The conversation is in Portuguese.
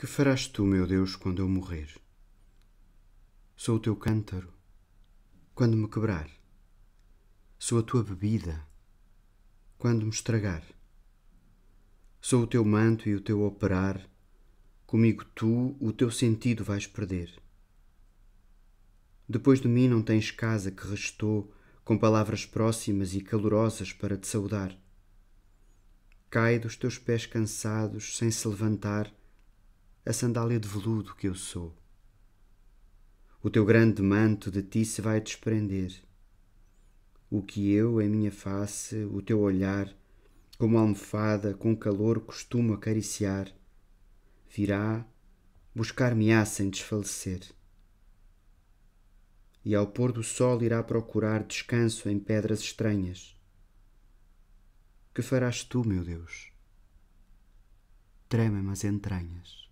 Que farás tu, meu Deus, quando eu morrer? Sou o teu cântaro, quando me quebrar. Sou a tua bebida, quando me estragar. Sou o teu manto e o teu operar, comigo tu o teu sentido vais perder. Depois de mim não tens casa que restou, com palavras próximas e calorosas para te saudar. Cai dos teus pés cansados, sem se levantar, a sandália de veludo que eu sou. O teu grande manto de ti se vai desprender. O que eu, em minha face, o teu olhar, como almofada com calor costumo acariciar, virá, buscar-me-á sem desfalecer. E ao pôr do sol irá procurar descanso em pedras estranhas. Que farás tu, meu Deus? trema me as entranhas.